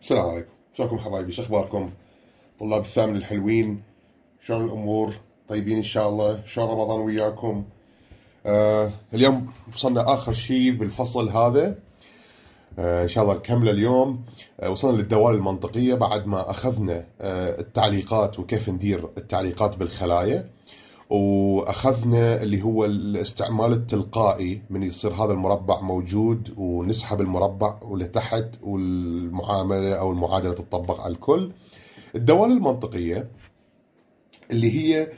السلام عليكم شلونكم حبايبي شو اخباركم طلاب السامن الحلوين شلون الامور طيبين ان شاء الله شلون رمضان وياكم آه اليوم وصلنا اخر شيء بالفصل هذا آه، ان شاء الله نكمله اليوم آه، وصلنا للدوال المنطقيه بعد ما اخذنا آه، التعليقات وكيف ندير التعليقات بالخلايا واخذنا اللي هو الاستعمال التلقائي من يصير هذا المربع موجود ونسحب المربع ولتحت والمعامله او المعادله تطبق على الكل. الدوال المنطقيه اللي هي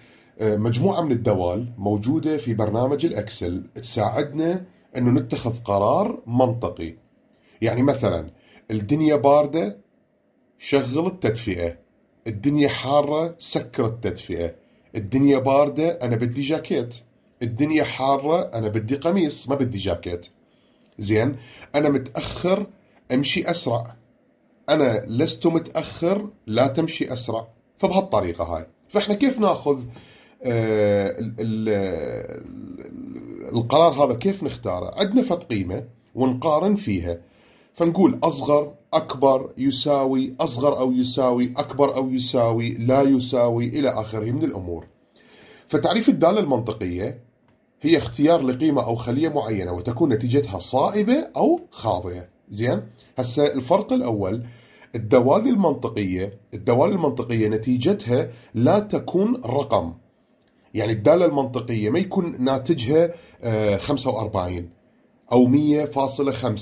آه، مجموعه من الدوال موجوده في برنامج الاكسل تساعدنا انه نتخذ قرار منطقي. يعني مثلا الدنيا بارده شغل التدفئه، الدنيا حاره سكر التدفئه. الدنيا باردة أنا بدي جاكيت الدنيا حارة أنا بدي قميص ما بدي جاكيت زين أنا متأخر امشي أسرع أنا لست متأخر لا تمشي أسرع فبهالطريقة هاي فإحنا كيف ناخذ آه، القرار هذا كيف نختاره عندنا فت قيمة ونقارن فيها فنقول أصغر أكبر يساوي أصغر أو يساوي أكبر أو يساوي لا يساوي إلى آخره من الأمور فتعريف الدالة المنطقية هي اختيار لقيمة أو خلية معينة وتكون نتيجتها صائبة أو خاطئة زين هسه الفرق الأول الدوال المنطقية الدوال المنطقية نتيجتها لا تكون رقم يعني الدالة المنطقية ما يكون ناتجها 45 آه، أو 100.5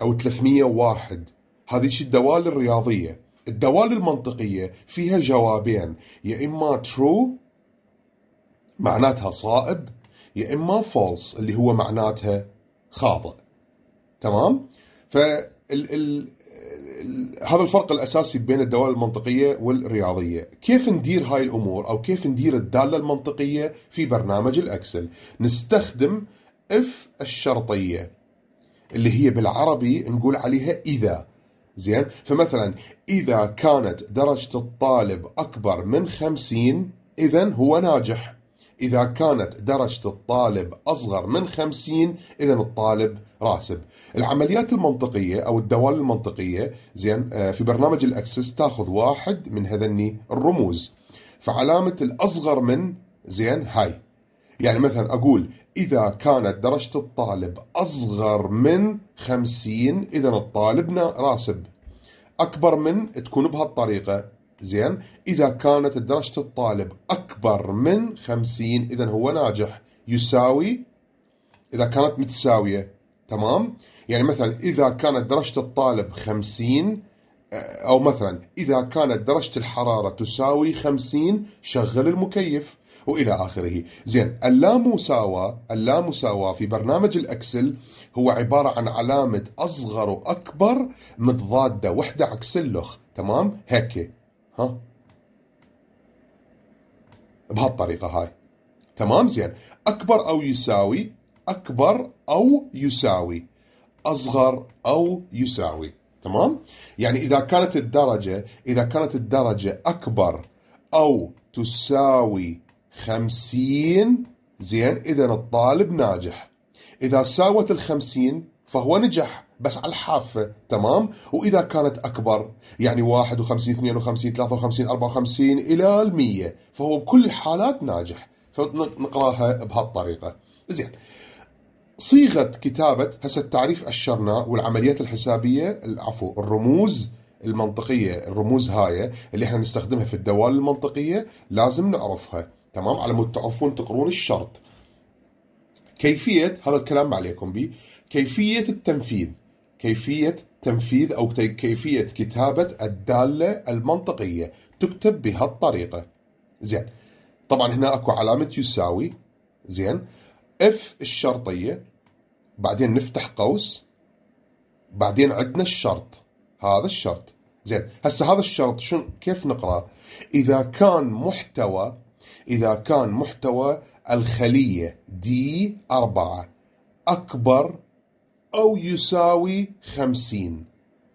أو 301 هذه الدوال الرياضية الدوال المنطقية فيها جوابين يا إما ترو معناتها صائب يا إما فولس اللي هو معناتها خاطئ تمام ف ال... ال... هذا الفرق الأساسي بين الدوال المنطقية والرياضية كيف ندير هاي الأمور أو كيف ندير الدالة المنطقية في برنامج الأكسل نستخدم if الشرطية اللي هي بالعربي نقول عليها إذا زين فمثلا إذا كانت درجة الطالب أكبر من خمسين إذا هو ناجح إذا كانت درجة الطالب أصغر من خمسين إذا الطالب راسب العمليات المنطقية أو الدوال المنطقية زين آه، في برنامج الأكسس تاخذ واحد من هذني الرموز فعلامة الأصغر من زين هاي يعني مثلا أقول إذا كانت درجة الطالب أصغر من خمسين إذا الطالب راسب أكبر من تكون بهالطريقة زين إذا كانت درجة الطالب أكبر من خمسين إذا هو ناجح يساوي إذا كانت متساوية تمام يعني مثلا إذا كانت درجة الطالب خمسين أو مثلا إذا كانت درجة الحرارة تساوي خمسين شغل المكيف والى اخره زين اللامساواه اللامساواه في برنامج الاكسل هو عباره عن علامه اصغر واكبر متضاده وحده عكس اللخ تمام هيك ها بهالطريقه هاي تمام زين اكبر او يساوي اكبر او يساوي اصغر او يساوي تمام يعني اذا كانت الدرجه اذا كانت الدرجه اكبر او تساوي خمسين زين إذا الطالب ناجح إذا ساوت الخمسين فهو نجح بس على الحافة تمام وإذا كانت أكبر يعني 51 52 53 54 إلى المية فهو بكل الحالات ناجح فنقراها بهالطريقة زين صيغة كتابة هسه التعريف أشرنا والعمليات الحسابية عفوا الرموز المنطقية الرموز هاي اللي احنا نستخدمها في الدوال المنطقية لازم نعرفها تمام على مود تعرفون تقرون الشرط كيفية هذا الكلام عليكم به كيفية التنفيذ كيفية تنفيذ أو كيفية كتابة الدالة المنطقية تكتب بهالطريقة زين طبعا هنا اكو علامة يساوي زين اف الشرطية بعدين نفتح قوس بعدين عندنا الشرط هذا الشرط زين هسه هذا الشرط شنو كيف نقراه اذا كان محتوى إذا كان محتوى الخلية D 4 أكبر أو يساوي 50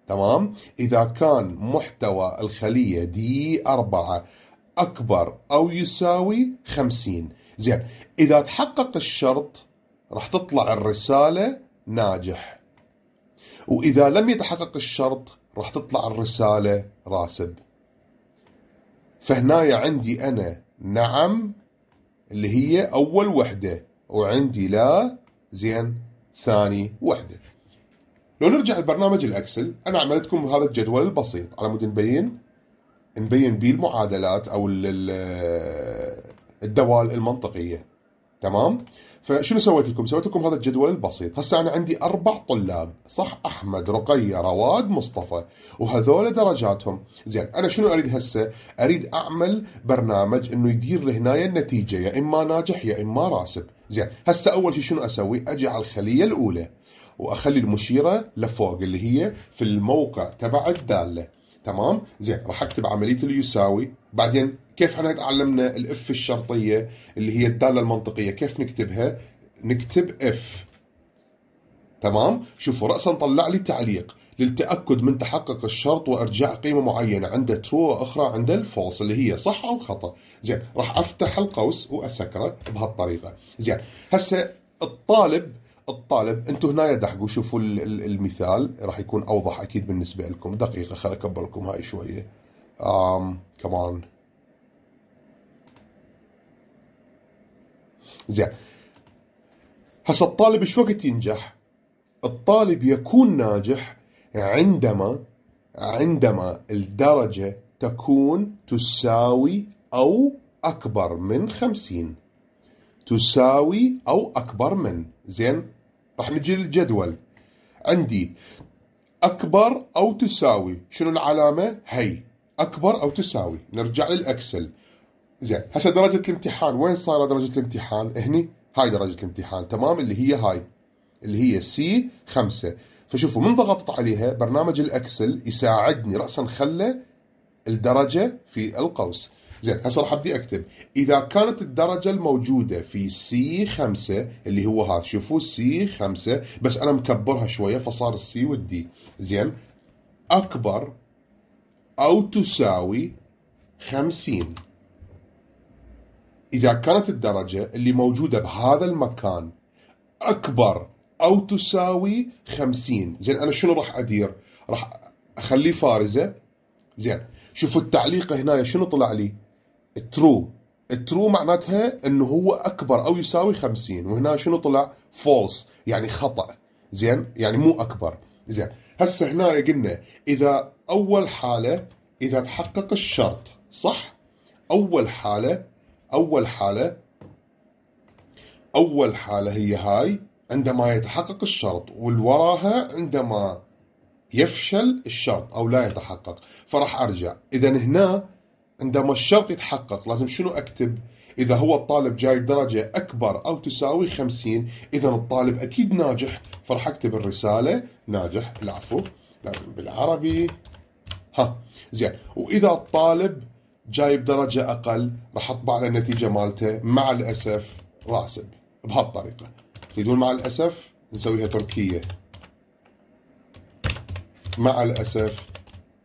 تمام إذا كان محتوى الخلية دي 4 أكبر أو يساوي 50 زين إذا تحقق الشرط راح تطلع الرسالة ناجح وإذا لم يتحقق الشرط راح تطلع الرسالة راسب فهنايا عندي أنا نعم اللي هي أول وحدة وعندي لا زين ثاني وحدة لو نرجع لبرنامج الأكسل أنا عملتكم هذا الجدول البسيط على مود نبين نبين به المعادلات أو الدوال المنطقية تمام؟ فشنو سويت لكم؟ سويت لكم هذا الجدول البسيط، هسه انا عندي اربع طلاب، صح؟ احمد، رقيه، رواد، مصطفى، وهذول درجاتهم، زين انا شنو اريد هسه؟ اريد اعمل برنامج انه يدير لهنايا النتيجه يا اما ناجح يا اما راسب، زين هسه اول شيء شنو اسوي؟ اجي على الخليه الاولى واخلي المشيره لفوق اللي هي في الموقع تبع الداله، تمام؟ زين راح اكتب عمليه اليساوي، بعدين كيف احنا تعلمنا الاف الشرطيه اللي هي الداله المنطقيه كيف نكتبها نكتب اف تمام شوفوا راسا طلع لي تعليق للتاكد من تحقق الشرط وارجاع قيمه معينه عند ترو واخرى عند الفولس اللي هي صح او خطا زين راح افتح القوس واسكره بهالطريقه زين هسه الطالب الطالب انتم هنا دحقوا شوفوا المثال راح يكون اوضح اكيد بالنسبه لكم دقيقه خل اكبر لكم هاي شويه كمان زين هسا الطالب شو وقت ينجح الطالب يكون ناجح عندما عندما الدرجة تكون تساوي أو أكبر من خمسين تساوي أو أكبر من زين راح نجي للجدول عندي أكبر أو تساوي شنو العلامة هي أكبر أو تساوي نرجع للأكسل زين هسه درجه الامتحان وين صايره درجه الامتحان هني هاي درجه الامتحان تمام اللي هي هاي اللي هي سي 5 فشوفوا من ضغطت عليها برنامج الاكسل يساعدني راسا خلى الدرجه في القوس زين هسه راح ابدي اكتب اذا كانت الدرجه الموجوده في سي 5 اللي هو هذا شوفوا سي 5 بس انا مكبرها شويه فصار السي والدي زين اكبر او تساوي 50 إذا كانت الدرجة اللي موجودة بهذا المكان أكبر أو تساوي 50 زين أنا شنو راح أدير راح أخلي فارزة زين شوفوا التعليق هنا شنو طلع لي ترو الترو معناتها انه هو اكبر او يساوي 50 وهنا شنو طلع فولس يعني خطا زين يعني مو اكبر زين هسه هنا قلنا اذا اول حاله اذا تحقق الشرط صح اول حاله أول حالة أول حالة هي هاي عندما يتحقق الشرط والوراها عندما يفشل الشرط أو لا يتحقق فراح أرجع إذا هنا عندما الشرط يتحقق لازم شنو أكتب إذا هو الطالب جايب درجة أكبر أو تساوي 50 إذا الطالب أكيد ناجح فراح أكتب الرسالة ناجح العفو بالعربي ها زين وإذا الطالب جايب درجة أقل راح أطبع على النتيجة مالته مع الأسف راسب بهالطريقة تريدون مع الأسف نسويها تركية مع الأسف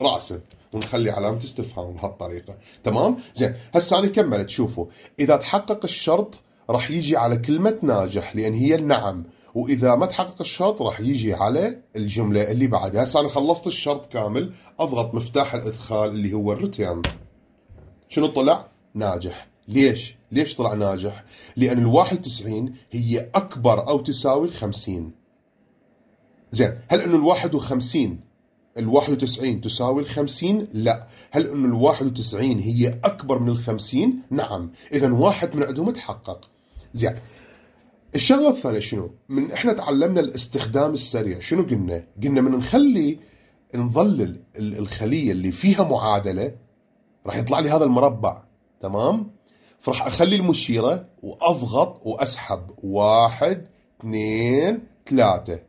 راسب ونخلي علامة استفهام بهالطريقة تمام زين هسه أنا كملت شوفوا إذا تحقق الشرط راح يجي على كلمة ناجح لأن هي النعم وإذا ما تحقق الشرط راح يجي على الجملة اللي بعدها هسه أنا خلصت الشرط كامل أضغط مفتاح الإدخال اللي هو الريتيرن شنو طلع؟ ناجح ليش؟ ليش طلع ناجح؟ لأن ال 91 هي أكبر أو تساوي ال 50 زين هل أنه ال 51 ال 91 تساوي ال 50 لا هل أنه ال 91 هي أكبر من ال 50 نعم إذا واحد من عندهم تحقق زين الشغله الثانيه شنو؟ من احنا تعلمنا الاستخدام السريع، شنو قلنا؟ قلنا من نخلي نظلل الخليه اللي فيها معادله راح يطلع لي هذا المربع تمام فراح اخلي المشيره واضغط واسحب واحد اثنين ثلاثه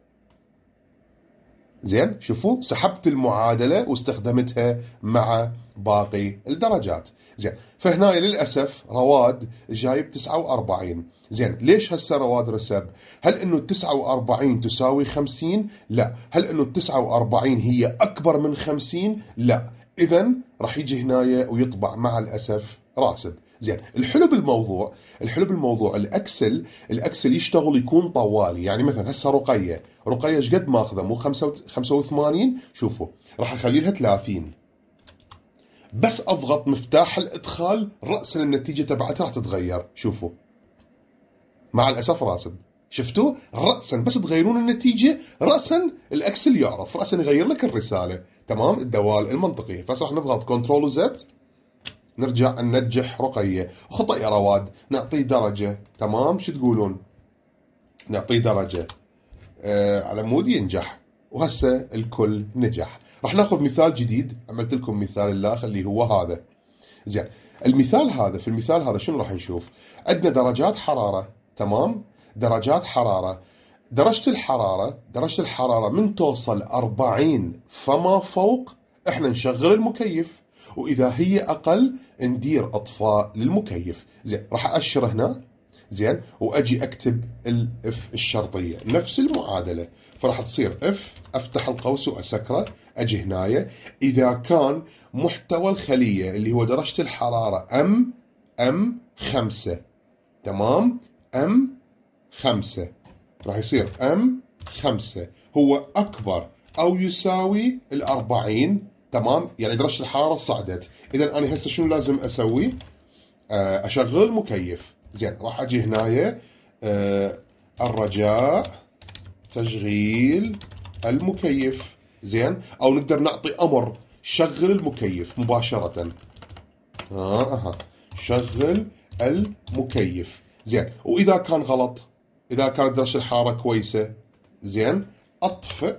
زين شوفوا سحبت المعادله واستخدمتها مع باقي الدرجات زين فهنا للاسف رواد جايب 49 زين ليش هسه رواد رسب هل انه 49 تساوي 50 لا هل انه 49 هي اكبر من 50 لا اذا راح يجي هنايا ويطبع مع الاسف راسب زين الحلو بالموضوع الحلو بالموضوع الاكسل الاكسل يشتغل يكون طوالي يعني مثلا هسه رقيه رقيه ايش قد ماخذه مو 85 شوفوا راح اخلي لها 30 بس اضغط مفتاح الادخال راسا النتيجه تبعتها راح تتغير شوفوا مع الاسف راسب شفتوا راسا بس تغيرون النتيجه راسا الاكسل يعرف راسا يغير لك الرساله تمام الدوال المنطقية فصح نضغط كنترول زد نرجع ننجح رقية خطأ يا رواد نعطيه درجة تمام شو تقولون نعطيه درجة آه على مود ينجح وهسه الكل نجح راح ناخذ مثال جديد عملت لكم مثال الاخ اللي هو هذا زين المثال هذا في المثال هذا شنو راح نشوف عندنا درجات حرارة تمام درجات حرارة درجة الحرارة درجة الحرارة من توصل 40 فما فوق احنا نشغل المكيف واذا هي اقل ندير اطفاء للمكيف زين راح اشر هنا زين واجي اكتب الاف الشرطيه نفس المعادله فراح تصير اف افتح القوس واسكره اجي هنايا اذا كان محتوى الخليه اللي هو درجه الحراره ام ام خمسة تمام ام خمسة راح يصير ام 5 هو اكبر او يساوي ال 40 تمام يعني درجه الحراره صعدت اذا انا هسه شنو لازم اسوي آه، اشغل مكيف زين راح اجي هنايا أه الرجاء تشغيل المكيف زين او نقدر نعطي امر شغل المكيف مباشره ها آه شغل المكيف زين واذا كان غلط اذا كانت درجه الحراره كويسه زين اطفئ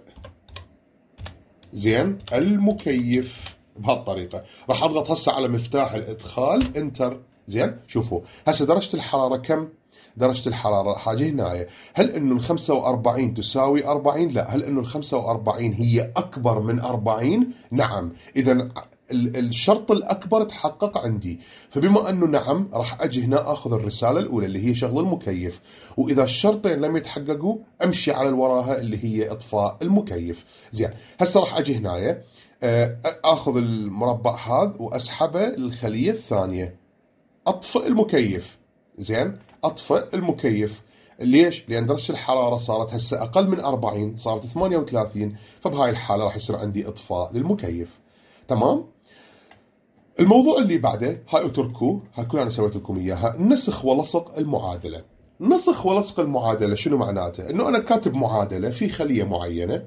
زين المكيف بهالطريقه راح اضغط هسه على مفتاح الادخال انتر زين شوفوا هسه درجه الحراره كم درجه الحراره حاجه هنا هل انه ال 45 تساوي 40 لا هل انه ال 45 هي اكبر من 40 نعم اذا الشرط الاكبر تحقق عندي فبما انه نعم راح اجي هنا اخذ الرساله الاولى اللي هي شغل المكيف واذا الشرطين لم يتحققوا امشي على وراها اللي هي اطفاء المكيف زين هسه راح اجي هنايا آه، اخذ المربع هذا واسحبه للخليه الثانيه اطفئ المكيف زين اطفئ المكيف ليش؟ لان درجه الحراره صارت هسه اقل من 40 صارت 38 فبهاي الحاله راح يصير عندي اطفاء للمكيف تمام؟ الموضوع اللي بعده هاي اتركوه هاي كل انا سويت لكم اياها نسخ ولصق المعادله نسخ ولصق المعادله شنو معناته انه انا كاتب معادله في خليه معينه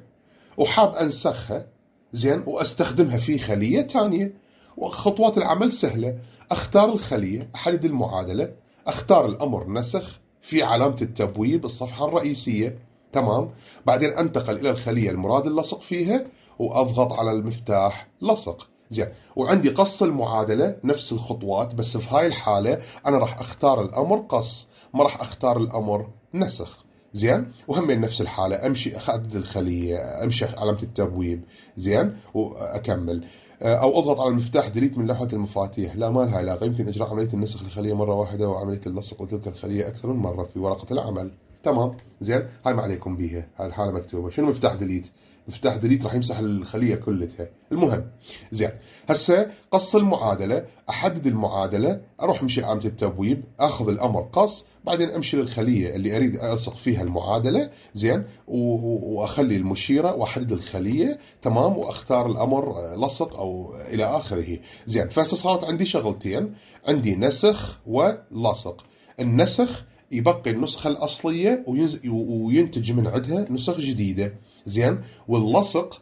وحاب انسخها زين واستخدمها في خليه ثانيه وخطوات العمل سهله اختار الخليه احدد المعادله اختار الامر نسخ في علامه التبويب الصفحه الرئيسيه تمام بعدين انتقل الى الخليه المراد اللصق فيها واضغط على المفتاح لصق زين وعندي قص المعادله نفس الخطوات بس في هاي الحاله انا راح اختار الامر قص ما راح اختار الامر نسخ زين وهم نفس الحاله امشي اخذ الخليه امشي علامه التبويب زين واكمل آه، او اضغط على المفتاح دليت من لوحه المفاتيح لا ما لها علاقه يمكن اجراء عمليه النسخ للخليه مره واحده وعمليه اللصق وتلك الخليه اكثر من مره في ورقه العمل تمام زين هاي ما عليكم بيها هاي الحاله مكتوبه شنو مفتاح ديليت مفتاح ديليت راح يمسح الخليه كلتها المهم زين هسه قص المعادله احدد المعادله اروح امشي عامه التبويب اخذ الامر قص بعدين امشي للخليه اللي اريد الصق فيها المعادله زين واخلي المشيره واحدد الخليه تمام واختار الامر آه، لصق او الى اخره زين فهسه صارت عندي شغلتين عندي نسخ ولصق النسخ يبقي النسخة الأصلية وينتج من عندها نسخ جديدة زين واللصق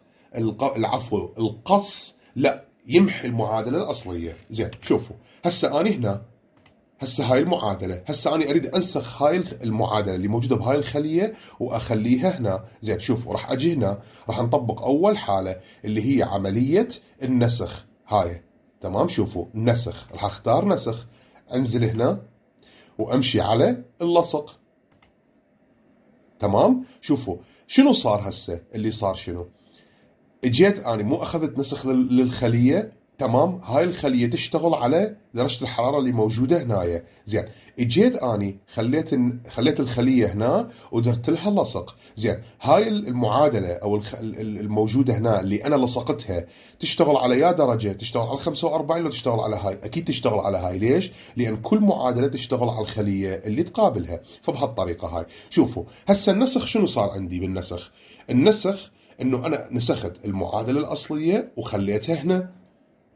العفو القص لا يمحي المعادلة الأصلية زين شوفوا هسه أنا هنا هسه هاي المعادلة هسه أنا أريد أنسخ هاي المعادلة اللي موجودة بهاي الخلية وأخليها هنا زين شوفوا راح أجي هنا راح نطبق أول حالة اللي هي عملية النسخ هاي تمام شوفوا نسخ راح أختار نسخ أنزل هنا وامشي على اللصق تمام شوفوا شنو صار هسه اللي صار شنو اجيت انا يعني مو اخذت نسخ للخليه تمام هاي الخليه تشتغل على درجه الحراره اللي موجوده هنايا زين اجيت اني خليت خليت الخليه هنا ودرت لها لصق زين هاي المعادله او الموجوده هنا اللي انا لصقتها تشتغل على يا درجه تشتغل على 45 لو تشتغل على هاي اكيد تشتغل على هاي ليش لان كل معادله تشتغل على الخليه اللي تقابلها فبهالطريقه هاي شوفوا هسه النسخ شنو صار عندي بالنسخ النسخ انه انا نسخت المعادله الاصليه وخليتها هنا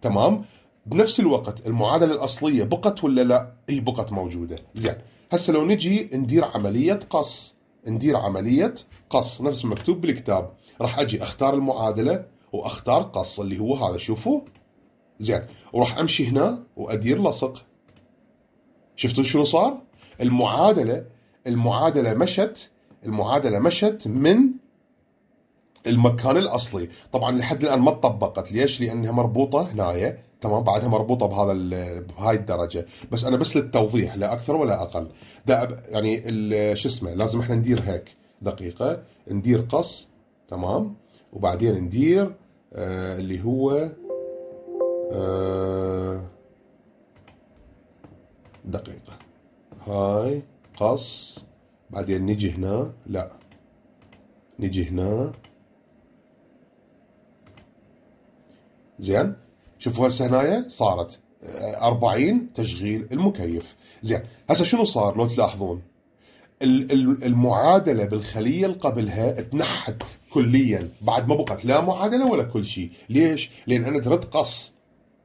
تمام بنفس الوقت المعادله الاصليه بقت ولا لا هي إيه، بقت موجوده زين هسه لو نجي ندير عمليه قص ندير عمليه قص نفس مكتوب بالكتاب راح اجي اختار المعادله واختار قص اللي هو هذا شوفوا زين وراح امشي هنا وادير لصق شفتوا شنو صار المعادله المعادله مشت المعادله مشت من المكان الاصلي طبعا لحد الان ما تطبقت ليش لانها مربوطه هنايا تمام بعدها مربوطه بهذا بهاي الدرجه بس انا بس للتوضيح لا اكثر ولا اقل ده يعني شو اسمه لازم احنا ندير هيك دقيقه ندير قص تمام وبعدين ندير آه اللي هو آه دقيقه هاي قص بعدين نجي هنا لا نجي هنا زين شوفوا هسه هنايا صارت 40 آه، تشغيل المكيف زين هسه شنو صار لو تلاحظون المعادله بالخليه اللي قبلها تنحت كليا بعد ما بقت لا معادله ولا كل شيء ليش لان انا درت قص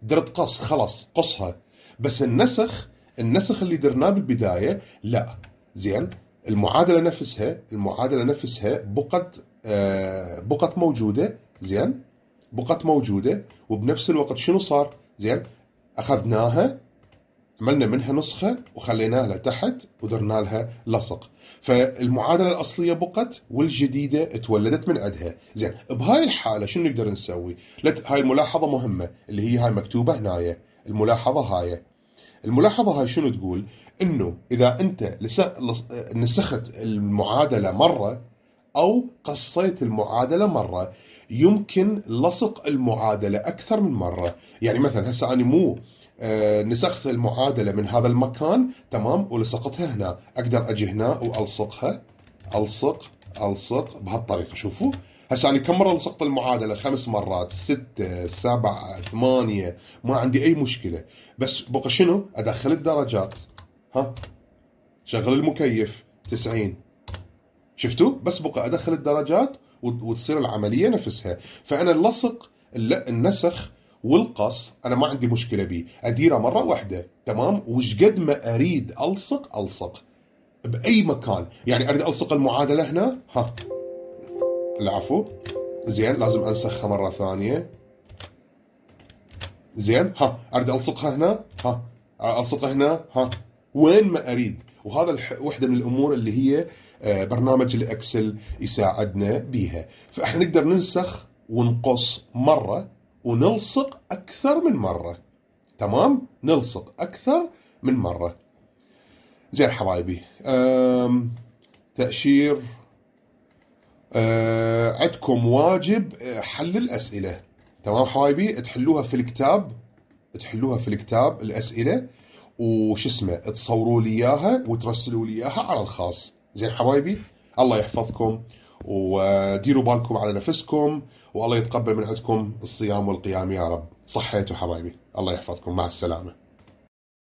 درت قص خلص قصها بس النسخ النسخ اللي درناه بالبدايه لا زين المعادله نفسها المعادله نفسها بقت آه بقت موجوده زين بقت موجوده وبنفس الوقت شنو صار؟ زين اخذناها عملنا منها نسخه وخليناها لتحت ودرنا لها لصق فالمعادله الاصليه بقت والجديده تولدت من عندها زين بهاي الحاله شنو نقدر نسوي لت... هاي الملاحظه مهمه اللي هي هاي مكتوبه هنايا الملاحظه هاي الملاحظه هاي شنو تقول انه اذا انت لس... لس... نسخت المعادله مره او قصيت المعادله مره يمكن لصق المعادله اكثر من مره يعني مثلا هسه انا مو آه، نسخت المعادله من هذا المكان تمام ولصقتها هنا اقدر اجي هنا والصقها الصق الصق بهالطريقه شوفوا هسا انا كم مره لصقت المعادله خمس مرات ستة سبعة ثمانية ما عندي اي مشكله بس بقى شنو ادخل الدرجات ها شغل المكيف 90 شفتوا بس بقى ادخل الدرجات وتصير العمليه نفسها فانا اللصق النسخ والقص انا ما عندي مشكله بيه اديره مره واحده تمام وش قد ما اريد الصق الصق باي مكان يعني اريد الصق المعادله هنا ها العفو زين لازم انسخها مره ثانيه زين ها اريد الصقها هنا ها الصقها هنا ها وين ما اريد وهذا وحده من الامور اللي هي آه، برنامج الاكسل يساعدنا بيها فاحنا نقدر ننسخ ونقص مره ونلصق اكثر من مره تمام نلصق اكثر من مره زين حبايبي تاشير آه، عندكم واجب آه، حل الاسئله تمام حبايبي تحلوها في الكتاب تحلوها في الكتاب الاسئله وش اسمه تصوروا لي اياها وترسلوا لي اياها على الخاص زين حبايبي الله يحفظكم وديروا بالكم على نفسكم والله يتقبل من عندكم الصيام والقيام يا رب صحيتوا حبايبي الله يحفظكم مع السلامه